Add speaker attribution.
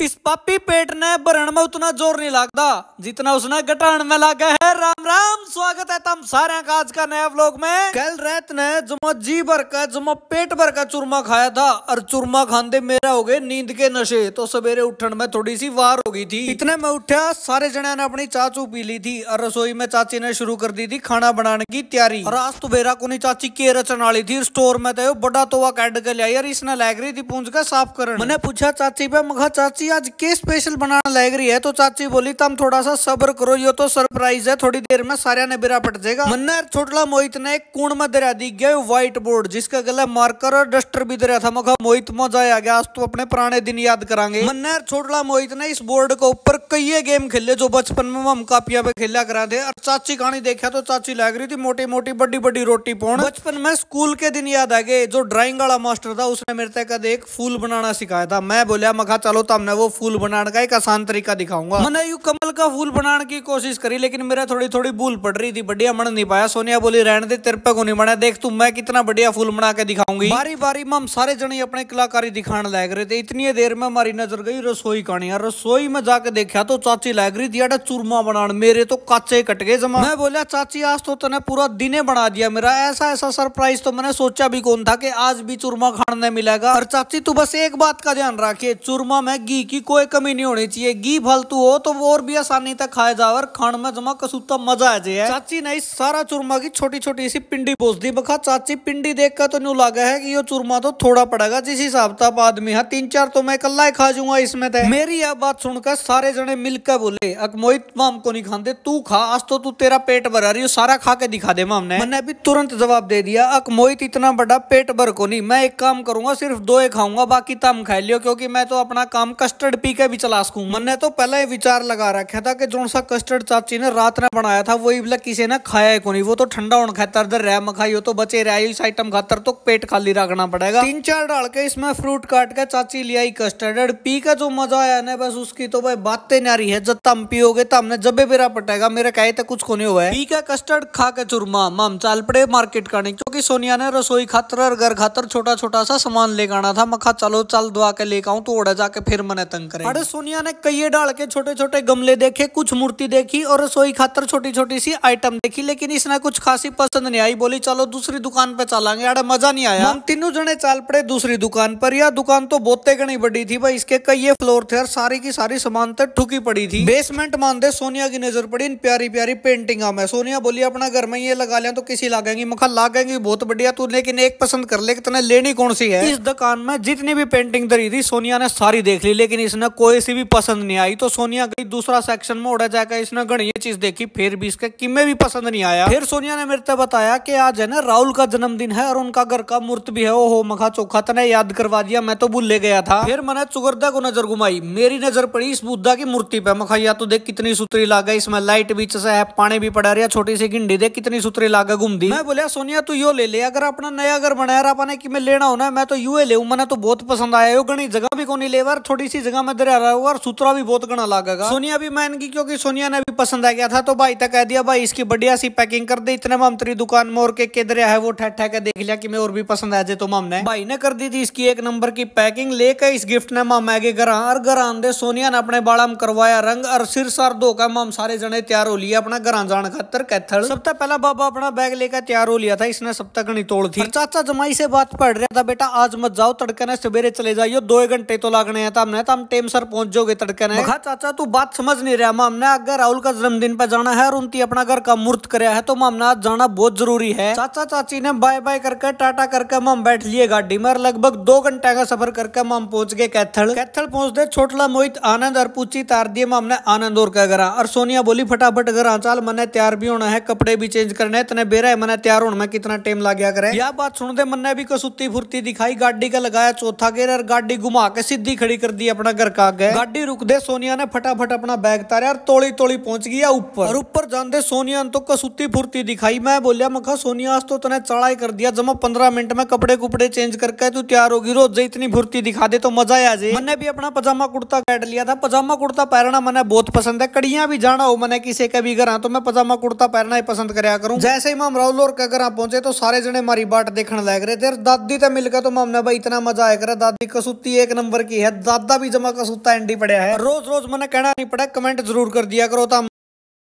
Speaker 1: इस पापी पेट ने भरण में उतना जोर नहीं लगता जितना उसने गटाण में लागे है राम राम राम स्वागत है तम सारे आज का नया व्लॉग में कल रात ने जुम्मो जी भर का जुम्मो पेट भर का चूरमा खाया था और चूरमा खाते मेरा हो गए नींद के नशे तो सवेरे उठन में थोड़ी सी वार हो गई थी इतने में उठा सारे जने ने अपनी चाचू पी ली थी और रसोई में चाची ने शुरू कर दी थी खाना बनाने की तैयारी और आज तुबेरा तो को चाची के रचन वाली थी स्टोर में तो बड़ा तोवा कैड के लिया यार इसने लग रही थी पूंज का साफ कर मैंने पूछा चाची पे मखा चाची आज के स्पेशल बनाने लग रही है तो चाची बोली तम थोड़ा सा सब्र करो ये तो सरप्राइज है थोड़ी देर में सारे ने बिरा पट जाएगा मन्ना छोटला मोहित ने एक कूण में दरिया दी गया व्हाइट बोर्ड जिसका गला मार्कर और डस्टर भी दरिया था मखा मोहित मजा आ गया आज तो अपने पुराने दिन याद करांगे मन्ना छोटला मोहित ने इस बोर्ड के ऊपर कई गेम खेले जो बचपन में हम कापिया पे खेला करा थे और चाची कहानी देखा तो चाची लग रही थी मोटी मोटी बड़ी बड़ी रोटी पोन बचपन में स्कूल के दिन याद आ गए जो ड्राइंग वाला मास्टर था उसने मेरे तक एक फूल बनाना सिखाया था मैं बोलिया मखा चलो तो हमने वो फूल बनाने का एक आसान तरीका दिखाऊंगा मैंने यू कमल का फूल बनाने की कोशिश करी लेकिन मेरा थोड़ी थोड़ी थोड़ी भूल पड़ रही थी बढ़िया मन नहीं पाया सोनिया बोली रहने दे तेरे पे को नहीं मना देख तू मैं कितना बढ़िया फूल बना के दिखाऊंगी बारी बारी में हम सारे जने अपने कलाकारी दिखाने लग रहे थे इतनी देर में हमारी नजर गई रसोई का यार रसोई में जाके देखा तो चाची लग रही थी अटा चूरमा बनाने मेरे तो काचे कट गए जमा मैं बोला चाची आज तो तने पूरा दिने बना दिया मेरा ऐसा ऐसा सरप्राइज तो मैंने सोचा भी कौन था की आज भी चूरमा खाने मिलेगा और चाची तू बस एक बात का ध्यान रखिये चूरमा में घी की कोई कमी नहीं होनी चाहिए घी फालतू हो तो और भी आसानी तक खाया जाए और में जमा कसूता मजा आ जाए चाची ने इस सारा चूरमा की छोटी छोटी सी पिंडी बोस दी बखा चाची पिंडी देख कर तो न्यू लगा है की यो चूरमा तो थोड़ा पड़ेगा जिस हिसाब तक आदमी है तीन चार तो मैं कल्ला ही खा जाऊंगा इसमें तो। मेरी यह बात सुनकर सारे जने मिलकर बोले अक मोहित माम को नहीं खाते तू खा आज तो तू तेरा पेट भरा रही सारा खा के दिखा दे माम ने मैंने अभी तुरंत जवाब दे दिया अक मोहित इतना बड़ा पेट भर को नहीं मैं एक काम करूंगा सिर्फ दो ही खाऊंगा बाकी तम खा लियो क्योंकि मैं तो अपना काम कस्टर्ड पी के भी चला सकूं मैंने तो पहले ही विचार लगा रखा था कि जो सा कस्टर्ड चाची ने रात ने बनाया गया था वही ब्लक किसी ने खाया है को नहीं वो तो ठंडा होने खातर दर रह मखाई हो तो बचे रह इस आइटम खातर तो पेट खाली रखना पड़ेगा तीन चार डाल के इसमें फ्रूट काट के चाची लिया कस्टर्ड पी का जो मजा आया ना बस उसकी तो भाई बातें नारी है जब तम पियोगे तो हमने जब भी पटेगा मेरे कहे तो कुछ को नहीं हुआ पी का कस्टर्ड खा के चुरमा माम चाल पड़े मार्केट करने क्योंकि सोनिया ने रसोई खातर और घर खातर छोटा छोटा सा सामान ले आना था मखा चलो चल दुआ के लेकर आऊ तो उड़ा जाके फिर मैंने तंग करे अरे सोनिया ने कई डाल के छोटे छोटे गमले देखे कुछ मूर्ति देखी और रसोई खातर छोटी छोटी छोटी सी आइटम देखी लेकिन इसने कुछ खासी पसंद नहीं आई बोली चलो दूसरी दुकान पे चलांगे अरे मजा नहीं आया हम तीनों जने चाल पड़े दूसरी दुकान पर यह दुकान तो बोते गणी बड़ी थी भाई इसके कई फ्लोर थे और सारी की सारी सामान तक तो ठुकी पड़ी थी बेसमेंट मान दे सोनिया की नजर पड़ी इन प्यारी प्यारी पेंटिंग में सोनिया बोली अपना घर में ये लगा लिया तो किसी लागेंगी मखा लागेंगी बहुत बढ़िया तू लेकिन एक पसंद कर ले कितने लेनी कौन सी है इस दुकान में जितनी भी पेंटिंग धरी थी सोनिया ने सारी देख ली लेकिन इसने कोई सी भी पसंद नहीं आई तो सोनिया गई दूसरा सेक्शन में उड़ा जाकर इसने गणी ये चीज देखी फिर बीस के किमे भी पसंद नहीं आया फिर सोनिया ने मेरे बताया कि आज है ना राहुल का जन्मदिन है और उनका घर का मूर्त भी है ओहो मखा चोखा तने याद करवा दिया मैं तो भूल ले गया था फिर मैंने चुगरदा को नजर घुमाई मेरी नजर पड़ी इस बुद्धा की मूर्ति पे मखा या तो देख कितनी सुतरी लागा इसमें लाइट भी चसा है पानी भी पड़ा रहा छोटी सी गिंडी देख कितनी सुतरी लागा घूम दी मैं बोलिया सोनिया तू यो ले ले अगर अपना नया घर बनाया अपने कि मैं लेना होना मैं तो यू ले मैंने तो बहुत पसंद आया यो गणी जगह भी कोनी ले छोटी सी जगह में दरिया रहा और सुतरा भी बहुत गणा लागेगा सोनिया भी मैं इनकी क्योंकि सोनिया ने भी पसंद आ गया था तो भाई तो कह दिया भाई इसकी बढ़िया सी पैकिंग कर दे इतने में हम तेरी दुकान में और के किधर है वो ठह ठह के देख लिया कि मैं और भी पसंद आ जाए तो हमने भाई ने कर दी थी इसकी एक नंबर की पैकिंग लेकर इस गिफ्ट ने माम आगे घर और घर आंदे सोनिया ने अपने बाड़ा में करवाया रंग और सिर सर दो का माम सारे जने तैयार हो लिया अपना घर जान खातर कैथल सबसे पहला बाबा अपना बैग लेकर तैयार हो लिया था इसने सब तक नहीं तोड़ थी चाचा जमाई से बात पढ़ रहा था बेटा आज मत जाओ तड़के ने सवेरे चले जाइयो दो घंटे तो लागने हैं हमने हम टेम सर पहुंच जाओगे तड़के ने चाचा तू बात समझ नहीं रहा मामने अगर राहुल का जन्मदिन पे जाना है यार उनती अपना घर का मूर्त कराया है तो मामनाथ जाना बहुत जरूरी है चाचा चाची ने बाय बाय करके टाटा करके माम बैठ लिए गाड़ी में लगभग दो घंटे का सफर करके माम पहुंच गए कैथल कैथल पहुंचते छोटला मोहित आनंद और पूछी तार दिए माम ने आनंद और क्या करा और सोनिया बोली फटाफट घर चाल मैंने तैयार भी होना है कपड़े भी चेंज करने इतने बेरा है मैंने तैयार होना में कितना टाइम ला गया करे यह बात सुन मन भी कसुती फुर्ती दिखाई गाड़ी का लगाया चौथा गेर और गाड़ी घुमा के सीधी खड़ी कर दी अपना घर का आगे गाड़ी रुक दे सोनिया ने फटाफट अपना बैग तारे और तोड़ी तोड़ी पहुंच गया ऊपर और ऊपर ऊपर जाते सोनिया तो कसूती फुर्ती दिखाई मैं बोलिया मखा सोनिया आज तो तने चढ़ाई कर दिया जमा पंद्रह मिनट में कपड़े कुपड़े चेंज करके तू तैयार होगी रोज इतनी फुर्ती दिखा दे तो मजा आ जाए मैंने भी अपना पजामा कुर्ता कैट लिया था पजामा कुर्ता पहनना मैंने बहुत पसंद है कड़िया भी जाना हो मैंने किसी के भी घर हाँ, तो मैं पजामा कुर्ता पहनना ही पसंद कराया करूँ जैसे ही माम राहुल और घर पहुंचे तो सारे जने मारी बाट देखने लग रहे थे दादी तक मिलकर तो माम भाई इतना मजा आया करा दादी कसूती एक नंबर की है दादा भी जमा कसूता एंडी पड़ा है रोज रोज मैंने कहना नहीं पड़ा कमेंट जरूर कर दिया करो तो